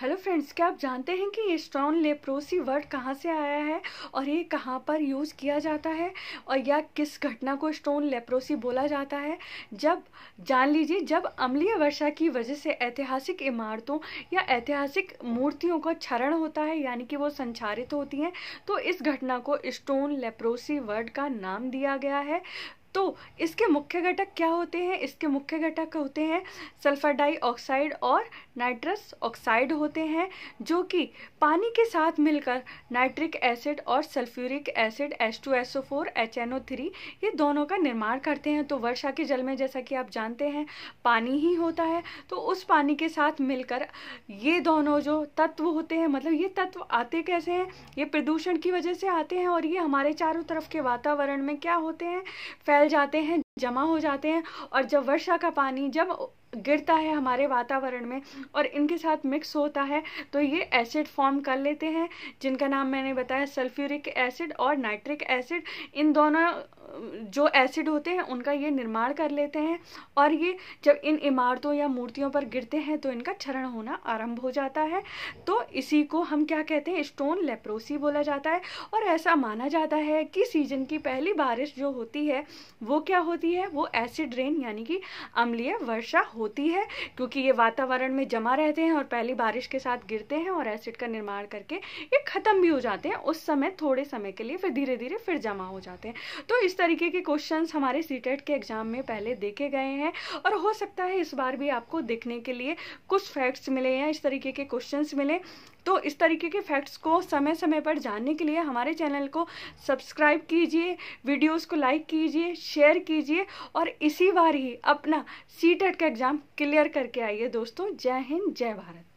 hello friends क्या आप जानते हैं कि ये स्ट्रॉन लेप्रोसी वर्ड कहाँ से आया है और ये कहाँ पर यूज़ किया जाता है और या किस घटना को स्ट्रॉन लेप्रोसी बोला जाता है जब जान लीजिए जब अम्लीय वर्षा की वजह से ऐतिहासिक इमारतों या ऐतिहासिक मूर्तियों का क्षरण होता है यानी कि वो संचारित होती हैं तो इस घटना को स्टोन लेप्रोसी वर्ड का नाम दिया गया है तो इसके मुख्य घटक क्या होते हैं इसके मुख्य घटक होते हैं सल्फर डाइऑक्साइड और नाइट्रस ऑक्साइड होते हैं जो कि पानी के साथ मिलकर नाइट्रिक एसिड और सल्फ्यूरिक एसिड H2SO4 HNO3 ये दोनों का निर्माण करते हैं तो वर्षा के जल में जैसा कि आप जानते हैं पानी ही होता है तो उस पानी के साथ मिलकर ये दोनों जो तत्व होते हैं मतलब ये तत्व आते कैसे हैं ये प्रदूषण की वजह से आते हैं और ये हमारे चारों तरफ के वातावरण में क्या होते हैं फैल जाते हैं जमा हो जाते हैं और जब वर्षा का पानी जब गिरता है हमारे वातावरण में और इनके साथ मिक्स होता है तो ये एसिड फॉर्म कर लेते हैं जिनका नाम मैंने बताया सल्फ्यूरिक एसिड और नाइट्रिक एसिड इन दोनों जो एसिड होते हैं उनका ये निर्माण कर लेते हैं और ये जब इन इमारतों या मूर्तियों पर गिरते हैं तो इनका क्षरण होना आरंभ हो जाता है तो इसी को हम क्या कहते हैं स्टोन लेप्रोसी बोला जाता है और ऐसा माना जाता है कि सीजन की पहली बारिश जो होती है वो क्या होती है वो एसिड रेन यानी कि अम्लीय वर्षा होती है क्योंकि ये वातावरण में जमा रहते हैं और पहली बारिश के साथ गिरते हैं और एसिड का निर्माण करके ये ख़त्म भी हो जाते हैं उस समय थोड़े समय के लिए फिर धीरे धीरे फिर जमा हो जाते हैं तो इस तरीके के क्वेश्चंस हमारे सीटेट e के एग्ज़ाम में पहले देखे गए हैं और हो सकता है इस बार भी आपको देखने के लिए कुछ फैक्ट्स मिले या इस तरीके के क्वेश्चंस मिले तो इस तरीके के फैक्ट्स को समय समय पर जानने के लिए हमारे चैनल को सब्सक्राइब कीजिए वीडियोस को लाइक कीजिए शेयर कीजिए और इसी बार ही अपना सी e का एग्ज़ाम क्लियर करके आइए दोस्तों जय हिंद जय भारत